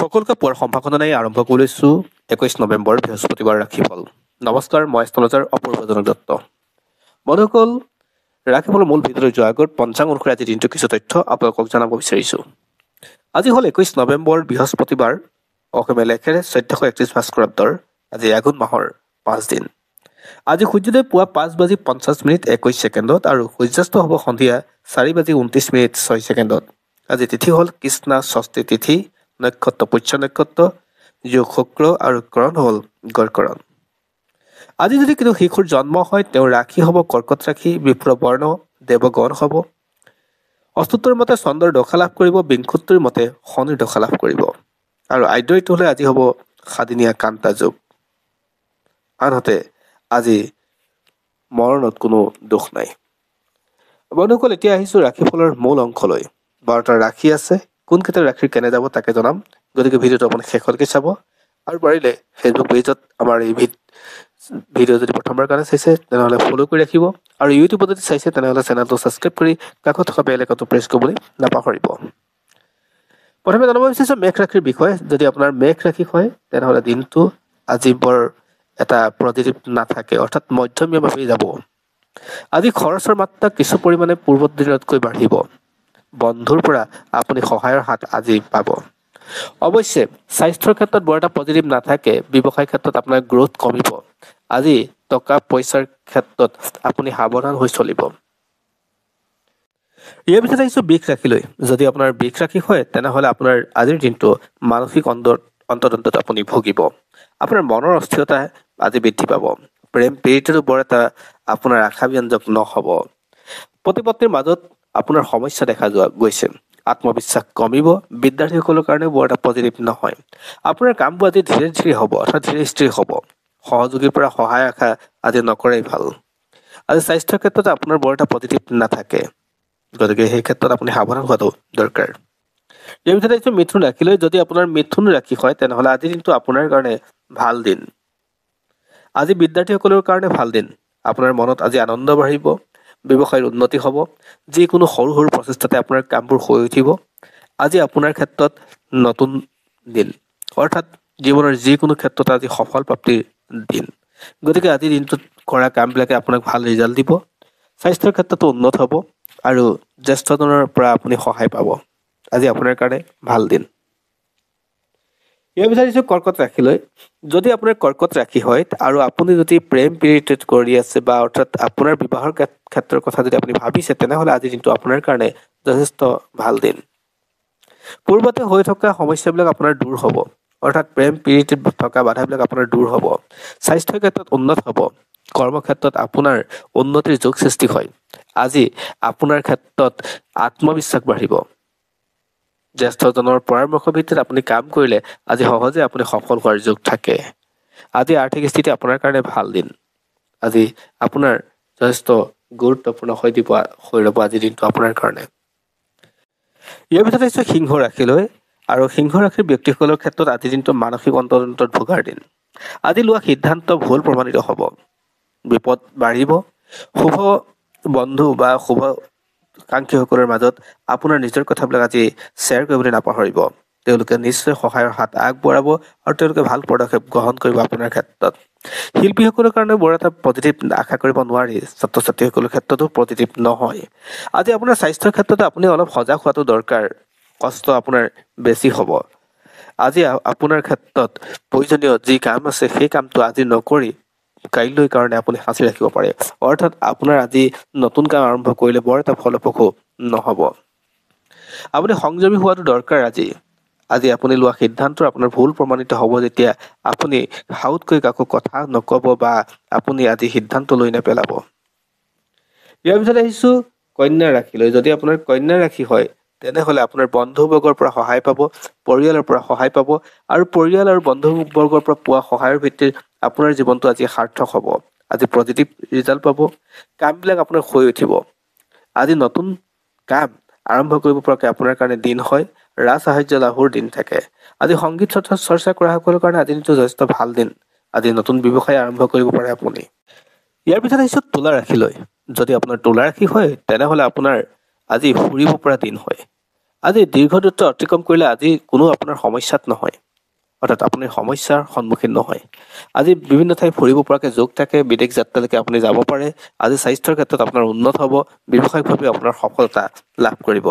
সকল কাপোৰ সম্ভাৱনাই আৰম্ভ কৰিছো একৈশ নৱেম্বৰ বৃহস্পতিবাৰ ৰাখিফল নমস্কাৰ মই ষ্টলজাৰ অপূৰ্বজনক দত্ত বন্ধুসকল ৰাখিফলৰ মূল ভিডিঅ'লৈ যোৱাৰ আগত পঞ্চাং অনুসৰি আজি দিনটোৰ কিছু তথ্য আপোনালোকক জনাব বিচাৰিছো আজি হ'ল একৈশ নৱেম্বৰ বৃহস্পতিবাৰ অসমীয়া লেখেৰে চৈধ্যশ একত্ৰিছ ভাস্কৰাব্দৰ আজি আঘোণ মাহৰ পাঁচদিন আজি সূৰ্যোদয় পুৱা পাঁচ বাজি পঞ্চাছ মিনিট একৈশ ছেকেণ্ডত আৰু সূৰ্যাস্ত হ'ব সন্ধিয়া চাৰি বাজি ঊনত্ৰিছ মিনিট ছয় ছেকেণ্ডত আজি তিথি হ'ল কৃষ্ণা ষষ্ঠী তিথি নক্ষত্ৰ পুষ্য নক্ষত্ৰ যোগ শুক্ৰ আৰু কৰণ হ'ল গৰকৰণ আজি যদি কিন্তু শিশুৰ জন্ম হয় তেওঁ ৰাখি হ'ব কৰ্কট ৰাখি বিপ্ৰ বৰ্ণ দেৱগণ হ'ব অস্তুত্বৰ মতে চন্দ্ৰৰ দশা লাভ কৰিব বিংশুত্বৰ মতে শনিৰ দশা লাভ কৰিব আৰু আদ্যটো হ'লে আজি হ'ব সাদিনীয়া কান্তা যোগ আনহাতে আজি মৰণত কোনো দোষ নাই বন্ধুসকল এতিয়া আহিছোঁ ৰাশিফলৰ মূল অংশলৈ বাৰটা ৰাশি আছে কোন ক্ষেত্ৰত ৰাখি কেনে যাব তাকে জনাম গতিকে ভিডিঅ'টো আপুনি শেষলৈকে চাব আৰু পাৰিলে ফেচবুক পেজত আমাৰ এই ভিডিঅ' যদি প্ৰথমবাৰ কাৰণে চাইছে তেনেহ'লে ফ'ল' কৰি ৰাখিব আৰু ইউটিউবত যদি চাইছে তেনেহ'লে চেনেলটো ছাবস্ক্ৰাইব কৰি কাষত থকা বেল একাউণ্টটো প্ৰেছ কৰিবলৈ নাপাহৰিব প্ৰথমে জনাব বিচাৰিছোঁ মেঘ ৰাশিৰ বিষয়ে যদি আপোনাৰ মেঘ ৰাশি হয় তেনেহ'লে দিনটো আজি বৰ এটা পজিটিভ নাথাকে অৰ্থাৎ মধ্যমীয়াভাৱেই যাব আজি খৰচৰ মাত্ৰা কিছু পৰিমাণে পূৰ্বৰ দিনতকৈ বাঢ়িব বন্ধুৰ পৰা আপুনি সহায়ৰ হাত আজি পাব অৱশ্যে স্বাস্থ্যৰ ক্ষেত্ৰত বৰ এটা পজিটিভ নাথাকে ব্যৱসায় ক্ষেত্ৰত আপোনাৰ গ্ৰ'থ কমিব আজি টকা পইচাৰ ক্ষেত্ৰত আপুনি সাৱধান হৈ চলিব ইয়াৰ পিছত আহিছোঁ বিষ ৰাখিলৈ যদি আপোনাৰ বিষ ৰাখি হয় তেনেহ'লে আপোনাৰ আজিৰ দিনটো মানসিক অন্ত অন্তত আপুনি ভুগিব আপোনাৰ মনৰ অস্থিৰতা আজি বৃদ্ধি পাব প্ৰেম প্ৰীতিটো বৰ এটা আপোনাৰ আশাব্যঞ্জক নহ'ব পতি পত্নীৰ মাজত আপোনাৰ সমস্যা দেখা যোৱা গৈছে আত্মবিশ্বাস কমিব বিদ্যাৰ্থীসকলৰ কাৰণে বৰ এটা পজিটিভ নহয় আপোনাৰ কামবোৰ আজি ধীৰে ধীৰে হ'ব অৰ্থাৎ ধীৰে স্থিৰ হ'ব সহযোগীৰ পৰা সহায় আশা আজি নকৰাই ভাল আজি স্বাস্থ্যৰ ক্ষেত্ৰত আপোনাৰ বৰ এটা পজিটিভ নাথাকে গতিকে সেই ক্ষেত্ৰত আপুনি সাৱধান হোৱাটো দৰকাৰ ইয়াৰ ভিতৰত আহিছোঁ মিথুন ৰাখিলৈ যদি আপোনাৰ মিথুন ৰাখি হয় তেনেহ'লে আজিৰ দিনটো আপোনাৰ কাৰণে ভাল দিন আজি বিদ্যাৰ্থীসকলৰ কাৰণে ভাল দিন আপোনাৰ মনত আজি আনন্দ বাঢ়িব ব্যৱসায়ৰ উন্নতি হ'ব যিকোনো সৰু সৰু প্ৰচেষ্টাতে আপোনাৰ কামবোৰ হৈ উঠিব আজি আপোনাৰ ক্ষেত্ৰত নতুন দিন অৰ্থাৎ জীৱনৰ যিকোনো ক্ষেত্ৰত আজি সফল প্ৰাপ্তিৰ দিন গতিকে আজি দিনটোত কৰা কামবিলাকে আপোনাক ভাল ৰিজাল্ট দিব স্বাস্থ্যৰ ক্ষেত্ৰতো উন্নত হ'ব আৰু জ্যেষ্ঠজনৰ পৰা আপুনি সহায় পাব আজি আপোনাৰ কাৰণে ভাল দিন ইয়াৰ বিচাৰিছোঁ কৰ্কট ৰাশি লৈ যদি আপোনাৰ কৰ্কট ৰাশি হয় আৰু আপুনি যদি প্ৰেম পিৰিটেড কৰি আছে বা অৰ্থাৎ আপোনাৰ বিবাহৰ ক্ষেত্ৰৰ কথা যদি আপুনি ভাবিছে তেনেহ'লে আজি দিনটো আপোনাৰ কাৰণে যথেষ্ট ভাল দিন পূৰ্বতে হৈ থকা সমস্যাবিলাক আপোনাৰ দূৰ হ'ব অৰ্থাৎ প্ৰেম পিৰিটেড থকা বাধাবিলাক আপোনাৰ দূৰ হ'ব স্বাস্থ্যৰ ক্ষেত্ৰত উন্নত হ'ব কৰ্মক্ষেত্ৰত আপোনাৰ উন্নতিৰ যোগ সৃষ্টি হয় আজি আপোনাৰ ক্ষেত্ৰত আত্মবিশ্বাস বাঢ়িব জ্যেষ্ঠজনৰ পৰামৰ্শ ভিত্তিত আপুনি কাম কৰিলে আজি সহজে আপুনি সফল হোৱাৰ যোগ থাকে আজি আৰ্থিক স্থিতি আপোনাৰ কাৰণে ভাল দিন আজি আপোনাৰ যথেষ্ট গুৰুত্বপূৰ্ণ হৈ দিব হৈ ৰ'ব আজি দিনটো আপোনাৰ কাৰণে ইয়াৰ পিছত আহিছোঁ সিংহ ৰাশিলৈ আৰু সিংহ ৰাশিৰ ব্যক্তিসকলৰ ক্ষেত্ৰত আজি দিনটো মানসিক অন্তদন্তত ভোগাৰ দিন আজি লোৱা সিদ্ধান্ত ভুল প্ৰমাণিত হ'ব বিপদ বাঢ়িব শুভ বন্ধু বা শুভ কাংক্ষীসকলৰ মাজত আপোনাৰ নিজৰ কথাবিলাক আজি শ্বেয়াৰ কৰিবলৈ নাপাহৰিব তেওঁলোকে নিশ্চয় সহায়ৰ হাত আগবঢ়াব আৰু তেওঁলোকে ভাল পদক্ষেপ গ্ৰহণ কৰিব আপোনাৰ ক্ষেত্ৰত শিল্পীসকলৰ কাৰণে বৰ এটা পজিটিভ আশা কৰিব নোৱাৰি ছাত্ৰ ছাত্ৰীসকলৰ ক্ষেত্ৰতো পজিটিভ নহয় আজি আপোনাৰ স্বাস্থ্যৰ ক্ষেত্ৰত আপুনি অলপ সজাগ হোৱাটো দৰকাৰ কষ্ট আপোনাৰ বেছি হ'ব আজি আপোনাৰ ক্ষেত্ৰত প্ৰয়োজনীয় যি কাম আছে সেই কামটো আজি নকৰি কাইলৈ কাৰণে আপুনি সাঁচি ৰাখিব পাৰে অৰ্থাৎ আপোনাৰ আজি নতুন কাম আৰম্ভ কৰিলে বৰ এটা ফলপ্ৰসূ নহ'ব আপুনি সংযমী হোৱাটো দৰকাৰ আজি আজি আপুনি লোৱা সিদ্ধান্ত আপোনাৰ ভুল প্ৰমাণিত হ'ব যেতিয়া আপুনি হাউতকৈ কাকো কথা নক'ব বা আপুনি আজি সিদ্ধান্ত লৈ নেপেলাব ইয়াৰ পিছত আহিছো কন্যা ৰাশিলৈ যদি আপোনাৰ কন্যা ৰাখি হয় তেনেহ'লে আপোনাৰ বন্ধুবৰ্গৰ পৰা সহায় পাব পৰিয়ালৰ পৰা সহায় পাব আৰু পৰিয়াল আৰু বন্ধুবৰ্গৰ পৰা পোৱা সহায়ৰ ভিত্তিত আপোনাৰ জীৱনটো আজি সাৰ্থক হ'ব আজি পজিটিভ ৰিজাল্ট পাব কামবিলাক আপোনাৰ হৈ উঠিব আজি নতুন কাম আৰম্ভ কৰিব পৰাকৈ আপোনাৰ কাৰণে দিন হয় ৰাজ সাহাৰ্য লাভৰ দিন থাকে আজি সংগীত চৰ্চা চৰ্চা কৰাসকলৰ কাৰণে আজি দিনটো যথেষ্ট ভাল দিন আজি নতুন ব্যৱসায় আৰম্ভ কৰিব পাৰে আপুনি ইয়াৰ পিছত আহিছোঁ তোলা ৰাখিলৈ যদি আপোনাৰ তোলা ৰাখি হয় তেনেহ'লে আপোনাৰ আজি ফুৰিব পৰা দিন হয় আজি দীৰ্ঘ অতিক্ৰম কৰিলে আজি কোনো আপোনাৰ সমস্যাত নহয় অৰ্থাৎ আপুনি সমস্যাৰ সন্মুখীন নহয় আজি বিভিন্ন ঠাই ফুৰিব পৰাকৈ যোগ থাকে বিদেশ যাত্ৰালৈকে আপুনি যাব পাৰে আজি স্বাস্থ্যৰ ক্ষেত্ৰত আপোনাৰ উন্নত হ'ব ব্যৱসায়িকভাৱে আপোনাৰ সফলতা লাভ কৰিব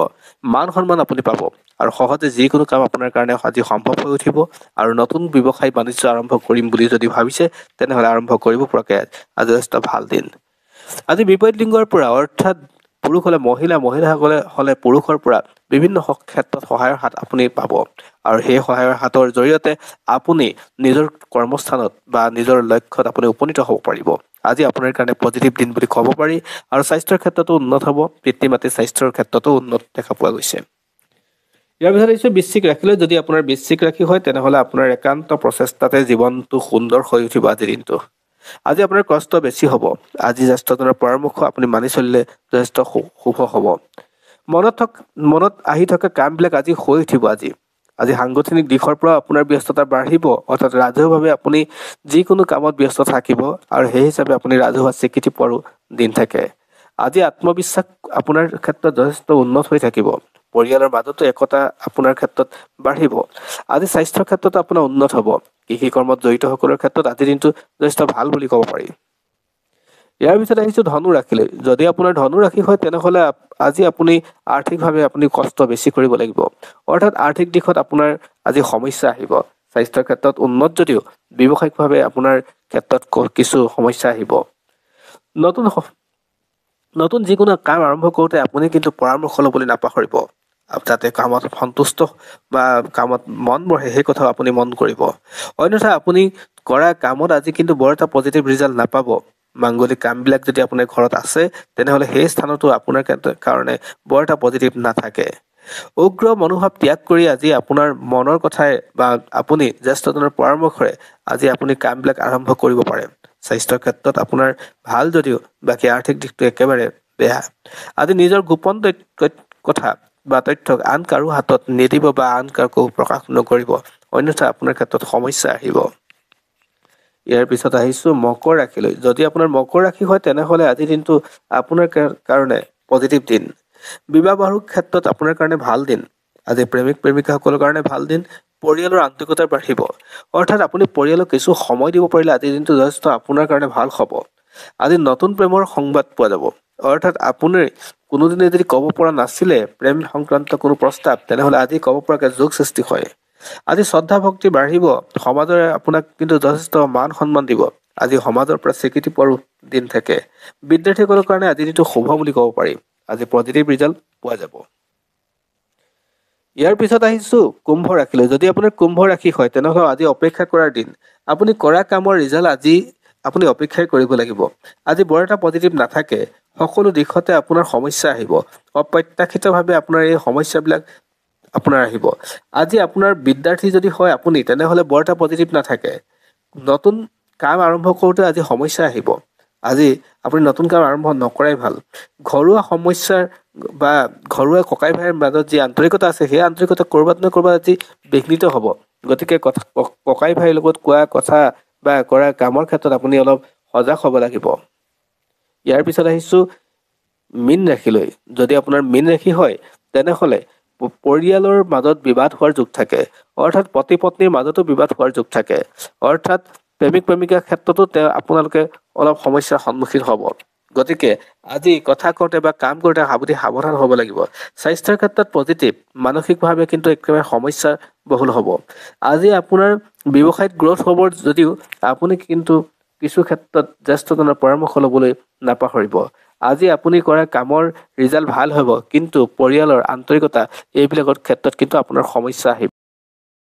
মান সন্মান আপুনি পাব আৰু সহজে যিকোনো কাম আপোনাৰ কাৰণে আজি সম্ভৱ হৈ উঠিব আৰু নতুন ব্যৱসায় বাণিজ্য আৰম্ভ কৰিম বুলি যদি ভাবিছে তেনেহ'লে আৰম্ভ কৰিব পৰাকৈ যথেষ্ট ভাল দিন আজি বিপদ লিংগৰ পৰা অৰ্থাৎ পুৰুষ হ'লে মহিলা মহিলাসকলে হ'লে পুৰুষৰ পৰা বিভিন্ন ক্ষেত্ৰত সহায়ৰ হাত আপুনি পাব আৰু সেই সহায়ৰ হাতৰ জৰিয়তে আপুনি নিজৰ কৰ্মস্থানত বা নিজৰ লক্ষ্যত আপুনি উপনীত হ'ব পাৰিব আজি আপোনাৰ কাৰণে পজিটিভ দিন বুলি ক'ব পাৰি আৰু স্বাস্থ্যৰ ক্ষেত্ৰতো উন্নত হ'ব পিতৃ মাতৃ স্বাস্থ্যৰ ক্ষেত্ৰতো উন্নত দেখা পোৱা গৈছে ইয়াৰ পিছত আহিছোঁ বিশ্বিক ৰাখিলৈ যদি আপোনাৰ বিশ্বিক ৰাখি হয় তেনেহ'লে আপোনাৰ একান্ত প্ৰচেষ্টাতে জীৱনটো সুন্দৰ হৈ উঠিব আজিৰ দিনটো আজি আপোনাৰ কষ্ট বেছি হ'ব আজি জ্যেষ্ঠজনৰ পৰামৰ্শ আপুনি মানি চলিলে যথেষ্ট শুভ হ'ব মনত থকা মনত আহি থকা কামবিলাক আজি হৈ উঠিব আজি আজি সাংগঠনিক দিশৰ পৰা আপোনাৰ ব্যস্ততা বাঢ়িব অৰ্থাৎ ৰাজহুৱাভাৱে আপুনি যিকোনো কামত ব্যস্ত থাকিব আৰু সেই হিচাপে আপুনি ৰাজহুৱা স্বীকৃতি পোৱাৰো দিন থাকে আজি আত্মবিশ্বাস আপোনাৰ ক্ষেত্ৰত যথেষ্ট উন্নত হৈ থাকিব পৰিয়ালৰ মাজতো একতা আপোনাৰ ক্ষেত্ৰত বাঢ়িব আজি স্বাস্থ্যৰ ক্ষেত্ৰত আপোনাৰ উন্নত হ'ব কৃষি কৰ্মত জড়িতসকলৰ ক্ষেত্ৰত আজিৰ দিনটো যথেষ্ট ভাল বুলি ক'ব পাৰি ইয়াৰ পিছত আহিছোঁ ধনু ৰাখিলৈ যদি আপোনাৰ ধনু ৰাখি হয় তেনেহ'লে আজি আপুনি আৰ্থিকভাৱে আপুনি কষ্ট বেছি কৰিব লাগিব অৰ্থাৎ আৰ্থিক দিশত আপোনাৰ আজি সমস্যা আহিব স্বাস্থ্যৰ ক্ষেত্ৰত উন্নত যদিও ব্যৱসায়িকভাৱে আপোনাৰ ক্ষেত্ৰত কিছু সমস্যা আহিব নতুন নতুন যিকোনো কাম আৰম্ভ কৰোঁতে আপুনি কিন্তু পৰামৰ্শ ল'বলৈ নাপাহৰিব যাতে কামত সন্তুষ্ট বা কামত মন বঢ়ে সেই কথাও আপুনি মন কৰিব অন্যথা আপুনি কৰা কামত আজি কিন্তু বৰ এটা পজিটিভ ৰিজাল্ট নাপাব মাংগলিক কামবিলাক যদি আপোনাৰ ঘৰত আছে তেনেহ'লে সেই স্থানতো আপোনাৰ কাৰণে বৰ এটা পজিটিভ নাথাকে উগ্ৰ মনোভাৱ ত্যাগ কৰি আজি আপোনাৰ মনৰ কথাই বা আপুনি জ্যেষ্ঠজনৰ পৰামৰ্শৰে আজি আপুনি কামবিলাক আৰম্ভ কৰিব পাৰে স্বাস্থ্যৰ ক্ষেত্ৰত আপোনাৰ ভাল যদিও বাকী আৰ্থিক দিশটো একেবাৰে বেয়া আজি নিজৰ গোপন কথা বা তথ্য আন কাৰো হাতত নিদিব বা আন কাকো প্ৰকাশ নকৰিব অন্যথা আপোনাৰ ক্ষেত্ৰত সমস্যা আহিব ইয়াৰ পিছত আহিছোঁ মকৰ ৰাশিলৈ যদি আপোনাৰ মকৰ ৰাশি হয় তেনেহ'লে আজিৰ দিনটো আপোনাৰ কাৰণে পজিটিভ দিন বিবাহ বাৰুৰ ক্ষেত্ৰত আপোনাৰ কাৰণে ভাল দিন আজি প্ৰেমিক প্ৰেমিকাসকলৰ কাৰণে ভাল দিন পৰিয়ালৰ আন্তৰিকতা বাঢ়িব অৰ্থাৎ আপুনি পৰিয়ালক কিছু সময় দিব পাৰিলে আজিৰ দিনটো যথেষ্ট আপোনাৰ কাৰণে ভাল হ'ব আজি নতুন প্ৰেমৰ সংবাদ পোৱা যাব অৰ্থাৎ আপুনি কোনোদিনে যদি ক'ব পৰা নাছিলে প্ৰেম সংক্ৰান্ত কোনো প্ৰস্তাৱ তেনেহ'লে আজি ক'ব পৰাকৈ যোগ সৃষ্টি হয় আজি শ্ৰদ্ধা ভক্তি বাঢ়িব সমাজৰে আপোনাক কিন্তু যথেষ্ট মান সন্মান দিব আজি সমাজৰ পৰা স্বীকৃতি পোৱাৰ দিন থাকে বিদ্যাৰ্থীসকলৰ কাৰণে আজি দিনটো শুভ বুলি ক'ব পাৰি আজি পজিটিভ ৰিজাল্ট পোৱা যাব ইয়াৰ পিছত আহিছোঁ কুম্ভ ৰাশিলৈ যদি আপোনাৰ কুম্ভ ৰাশি হয় তেনেহ'লে আজি অপেক্ষা কৰাৰ দিন আপুনি কৰা কামৰ ৰিজাল্ট আজি আপুনি অপেক্ষাই কৰিব লাগিব আজি বৰ এটা পজিটিভ নাথাকে সকলো দিশতে আপোনাৰ সমস্যা আহিব অপ্ৰত্যাশিতভাৱে আপোনাৰ এই সমস্যাবিলাক আপোনাৰ আহিব আজি আপোনাৰ বিদ্যাৰ্থী যদি হয় আপুনি তেনেহ'লে বৰ এটা পজিটিভ নাথাকে নতুন কাম আৰম্ভ কৰোঁতে আজি সমস্যা আহিব আজি আপুনি নতুন কাম আৰম্ভ নকৰাই ভাল ঘৰুৱা সমস্যাৰ বা ঘৰুৱা ককাই ভাইৰ মাজত যি আন্তৰিকতা আছে সেই আন্তৰিকতা ক'ৰবাত নহয় ক'ৰবাত আজি বিঘ্নিত হ'ব গতিকে কথা ককাই ভাইৰ লগত কোৱা কথা বা কৰা কামৰ ক্ষেত্ৰত আপুনি অলপ সজাগ হ'ব লাগিব ইয়াৰ পিছত আহিছোঁ মীন ৰাশিলৈ যদি আপোনাৰ মীন ৰাশি হয় তেনেহ'লে পৰিয়ালৰ মাজত বিবাদ হোৱাৰ যোগ থাকে অৰ্থাৎ পতি পত্নীৰ মাজতো বিবাদ হোৱাৰ যোগ থাকে অৰ্থাৎ প্ৰেমিক প্ৰেমিকাৰ ক্ষেত্ৰতো তেওঁ আপোনালোকে অলপ সমস্যাৰ সন্মুখীন হ'ব গতিকে আজি কথা কওঁতে বা কাম কৰোঁতে আপুনি সাৱধান হ'ব লাগিব স্বাস্থ্যৰ ক্ষেত্ৰত পজিটিভ মানসিকভাৱে কিন্তু একেবাৰে সমস্যা বহুল হ'ব আজি আপোনাৰ ব্যৱসায়ত গ্ৰ'থ হ'ব যদিও আপুনি কিন্তু কিছু ক্ষেত্ৰত জ্যেষ্ঠজনৰ পৰামৰ্শ ল'বলৈ নাপাহৰিব আজি আপুনি কৰা কামৰ ৰিজাল্ট ভাল হ'ব কিন্তু পৰিয়ালৰ আন্তৰিকতা এইবিলাকৰ ক্ষেত্ৰত কিন্তু আপোনাৰ সমস্যা আহিব